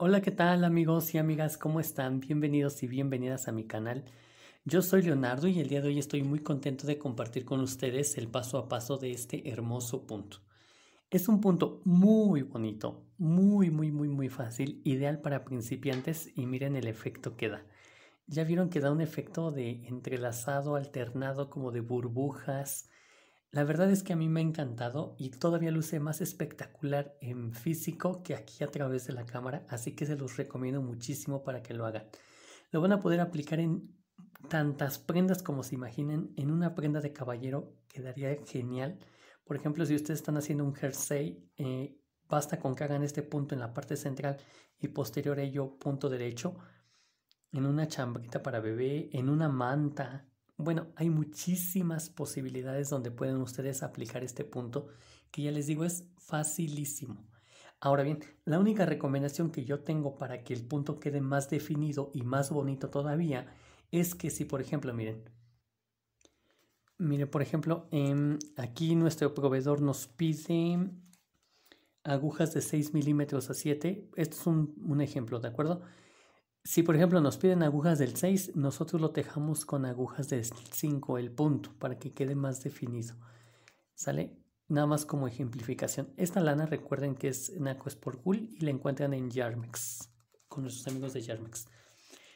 Hola, ¿qué tal amigos y amigas? ¿Cómo están? Bienvenidos y bienvenidas a mi canal. Yo soy Leonardo y el día de hoy estoy muy contento de compartir con ustedes el paso a paso de este hermoso punto. Es un punto muy bonito, muy, muy, muy, muy fácil, ideal para principiantes y miren el efecto que da. Ya vieron que da un efecto de entrelazado, alternado, como de burbujas, la verdad es que a mí me ha encantado y todavía luce más espectacular en físico que aquí a través de la cámara, así que se los recomiendo muchísimo para que lo hagan. Lo van a poder aplicar en tantas prendas como se imaginen. En una prenda de caballero quedaría genial. Por ejemplo, si ustedes están haciendo un jersey, eh, basta con que hagan este punto en la parte central y posterior a ello punto derecho. En una chambrita para bebé, en una manta, bueno, hay muchísimas posibilidades donde pueden ustedes aplicar este punto, que ya les digo es facilísimo. Ahora bien, la única recomendación que yo tengo para que el punto quede más definido y más bonito todavía es que si, por ejemplo, miren, miren, por ejemplo, en em, aquí nuestro proveedor nos pide agujas de 6 milímetros a 7. Esto es un ejemplo, ¿de acuerdo? si por ejemplo nos piden agujas del 6, nosotros lo tejamos con agujas del 5, el punto, para que quede más definido. ¿Sale? Nada más como ejemplificación. Esta lana recuerden que es Naco Sport Cool y la encuentran en Yarmex, con nuestros amigos de Yarmex.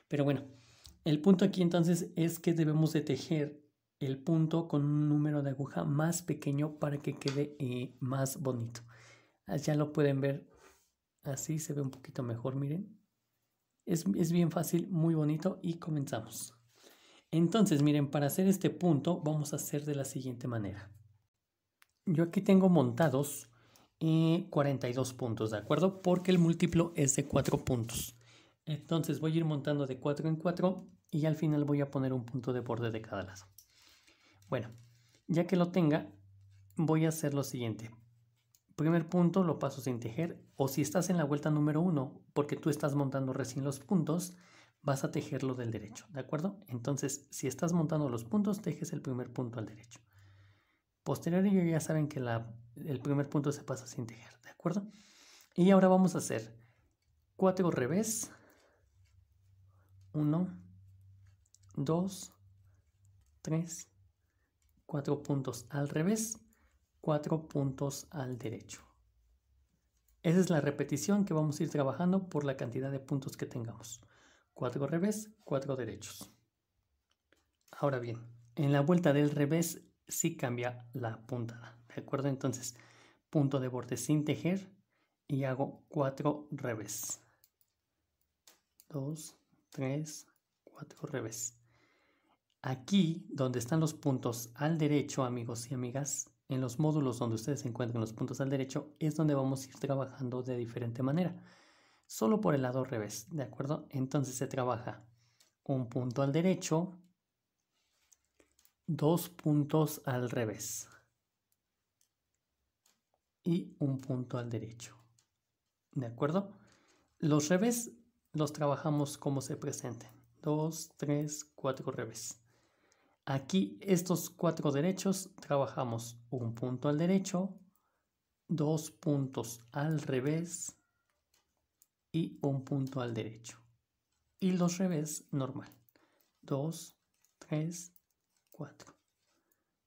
Pero bueno, el punto aquí entonces es que debemos de tejer el punto con un número de aguja más pequeño para que quede eh, más bonito. Ah, ya lo pueden ver así, se ve un poquito mejor, miren. Es, bien fácil, muy bonito y comenzamos. Entonces, miren, para hacer este punto vamos a hacer de la siguiente manera. Yo aquí tengo montados eh, y 42 puntos, ¿de acuerdo? Porque el múltiplo es de 4 puntos. Entonces voy a ir montando de 4 en 4 y al final voy a poner un punto de borde de cada lado. Bueno, ya que lo tenga, voy a hacer lo siguiente. Primer punto, lo paso sin tejer. O si estás en la vuelta número uno, porque tú estás montando recién los puntos, vas a tejerlo del derecho, ¿de acuerdo? Entonces, si estás montando los puntos, tejes el primer punto al derecho. Posterior ya saben que la, el primer punto se pasa sin tejer, ¿de acuerdo? Y ahora vamos a hacer cuatro revés, 1, 2, 3, cuatro puntos al revés, cuatro puntos al derecho. Esa es la repetición que vamos a ir trabajando por la cantidad de puntos que tengamos. Cuatro revés, cuatro derechos. Ahora bien, en la vuelta del revés sí cambia la puntada. ¿De acuerdo? Entonces, punto de borde sin tejer y hago cuatro revés. 2, tres, cuatro revés. Aquí, donde están los puntos al derecho, amigos y amigas, en los módulos donde ustedes encuentran los puntos al derecho, es donde vamos a ir trabajando de diferente manera. Solo por el lado revés, ¿de acuerdo? Entonces se trabaja un punto al derecho, dos puntos al revés y un punto al derecho. ¿De acuerdo? Los revés los trabajamos como se presenten. Dos, tres, cuatro revés. Aquí estos cuatro derechos trabajamos un punto al derecho, dos puntos al revés y un punto al derecho. Y los revés normal. dos, tres, cuatro,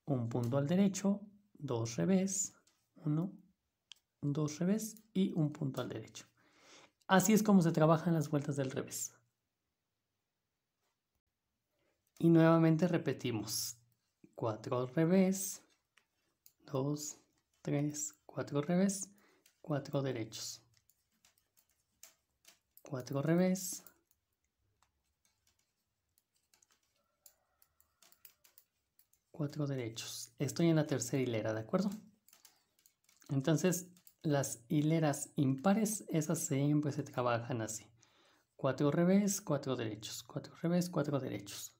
Un punto al derecho, dos revés, uno, dos revés y un punto al derecho. Así es como se trabajan las vueltas del revés. Y nuevamente repetimos. 4 revés, 2, 3, 4 revés, 4 derechos. 4 revés. 4 derechos. Estoy en la tercera hilera, ¿de acuerdo? Entonces, las hileras impares, esas siempre se trabajan así. 4 revés, 4 derechos, 4 revés, 4 derechos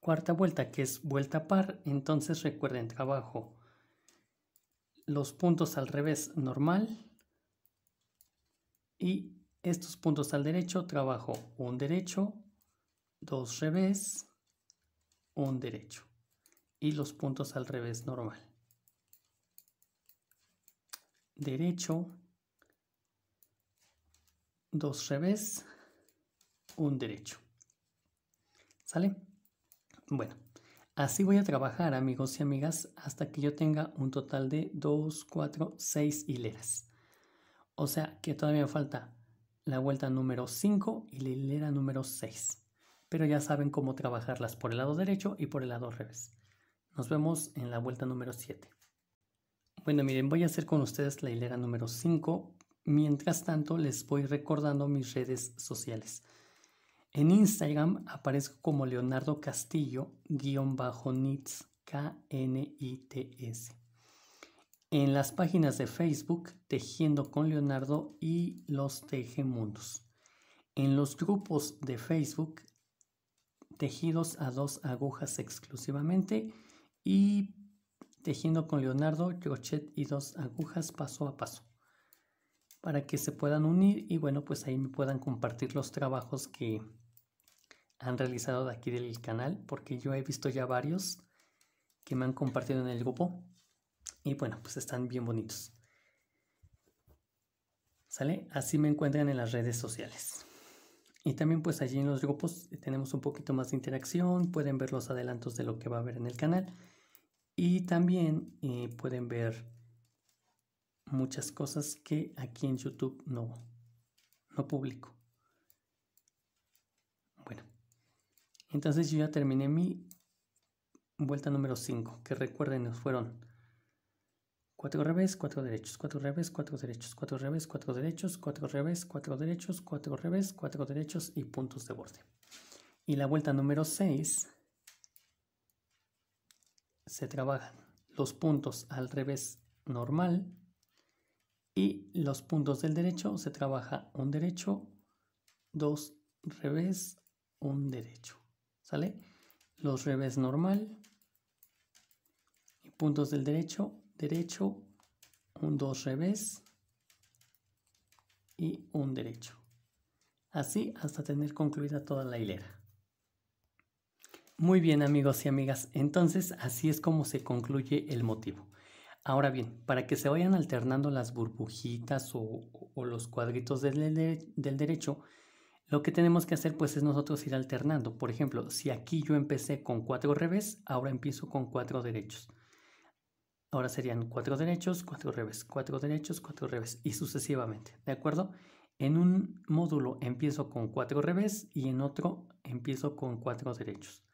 cuarta vuelta, que es vuelta par, entonces recuerden, trabajo los puntos al revés normal y estos puntos al derecho, trabajo un derecho, dos revés, un derecho y los puntos al revés normal. Derecho, dos revés, un derecho. ¿Sale? Bueno, así voy a trabajar amigos y amigas hasta que yo tenga un total de 2, 4, 6 hileras. O sea que todavía me falta la vuelta número 5 y la hilera número 6. Pero ya saben cómo trabajarlas por el lado derecho y por el lado revés. Nos vemos en la vuelta número 7. Bueno, miren, voy a hacer con ustedes la hilera número 5. Mientras tanto, les voy recordando mis redes sociales. En Instagram aparezco como Leonardo Castillo, guión bajo knits, K-N-I-T-S. En las páginas de Facebook, Tejiendo con Leonardo y Los Tejemundos. En los grupos de Facebook, Tejidos a dos agujas exclusivamente y Tejiendo con Leonardo, Crochet y dos agujas paso a paso para que se puedan unir y bueno, pues ahí me puedan compartir los trabajos que, han realizado de aquí del canal, porque yo he visto ya varios que me han compartido en el grupo. Y bueno, pues están bien bonitos. ¿Sale? Así me encuentran en las redes sociales. Y también pues allí en los grupos tenemos un poquito más de interacción, pueden ver los adelantos de lo que va a haber en el canal. Y también eh, pueden ver muchas cosas que aquí en YouTube no, no publico. Entonces yo ya terminé mi vuelta número 5, que recuerden, fueron 4 revés, 4 derechos, 4 revés, 4 derechos, 4 revés, 4 derechos, 4 revés, 4 derechos, 4 revés, 4 derechos y puntos de borde. Y la vuelta número 6 se trabajan los puntos al revés normal y los puntos del derecho se trabaja un derecho, dos revés, un derecho. ¿Sale? Los revés normal. Y puntos del derecho, derecho, un dos revés y un derecho. Así hasta tener concluida toda la hilera. Muy bien amigos y amigas, entonces así es como se concluye el motivo. Ahora bien, para que se vayan alternando las burbujitas o, los cuadritos del derecho, lo que tenemos que hacer pues es nosotros ir alternando. Por ejemplo, si aquí yo empecé con cuatro revés, ahora empiezo con cuatro derechos. Ahora serían cuatro derechos, cuatro revés, cuatro derechos, cuatro revés y sucesivamente, ¿de acuerdo? En un módulo empiezo con cuatro revés y en otro empiezo con cuatro derechos.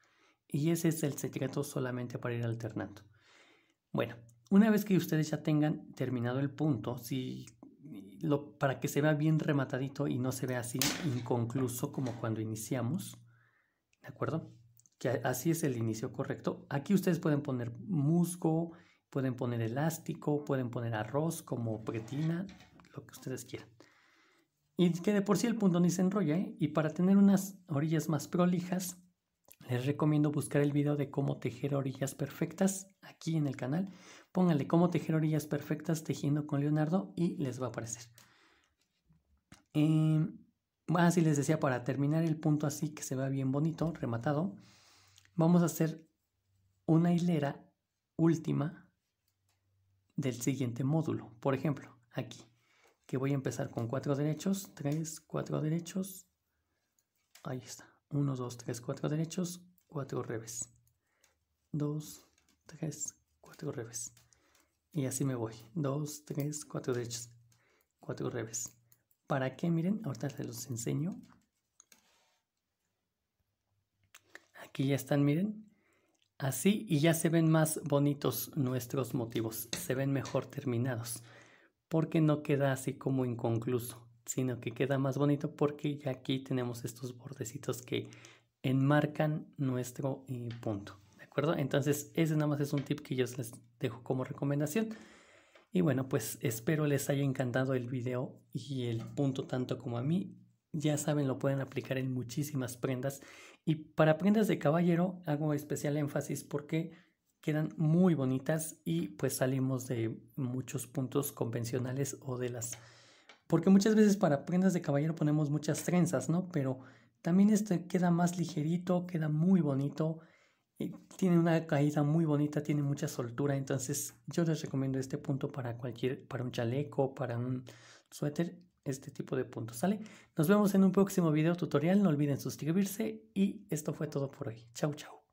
Y ese es el secreto solamente para ir alternando. Bueno, una vez que ustedes ya tengan terminado el punto, si para que se vea bien rematadito y no se vea así inconcluso como cuando iniciamos, ¿de acuerdo? Que así es el inicio correcto. Aquí ustedes pueden poner musgo, pueden poner elástico, pueden poner arroz como pretina, lo que ustedes quieran. Y que de por sí el punto ni se enrolla, ¿eh? y para tener unas orillas más prolijas, les recomiendo buscar el video de cómo tejer orillas perfectas aquí en el canal. Pónganle cómo tejer orillas perfectas tejiendo con Leonardo y les va a aparecer. Em, así ah, les decía, para terminar el punto así que se vea bien bonito, rematado, vamos a hacer una hilera última del siguiente módulo. Por ejemplo, aquí, que voy a empezar con cuatro derechos, tres, cuatro derechos, ahí está. 1, 2, 3, 4 derechos, 4 revés. 2, 3, 4 revés. Y así me voy. 2, 3, 4 derechos, 4 revés. ¿Para qué? Miren, ahorita se los enseño. Aquí ya están, miren. Así y ya se ven más bonitos nuestros motivos. Se ven mejor terminados. Porque no queda así como inconcluso sino que queda más bonito porque ya aquí tenemos estos bordecitos que enmarcan nuestro eh, punto. ¿De acuerdo? Entonces ese nada más es un tip que yo les dejo como recomendación. Y bueno, pues espero les haya encantado el video y el punto tanto como a mí. Ya saben, lo pueden aplicar en muchísimas prendas. Y para prendas de caballero hago especial énfasis porque quedan muy bonitas y pues salimos de muchos puntos convencionales o de las porque muchas veces para prendas de caballero ponemos muchas trenzas, ¿no? Pero también este queda más ligerito, queda muy bonito. Eh, tiene una caída muy bonita, tiene mucha soltura. Entonces yo les recomiendo este punto para cualquier, para un chaleco, para un suéter, este tipo de puntos, ¿sale? Nos vemos en un próximo video tutorial. No olviden suscribirse y esto fue todo por hoy. Chau, chau.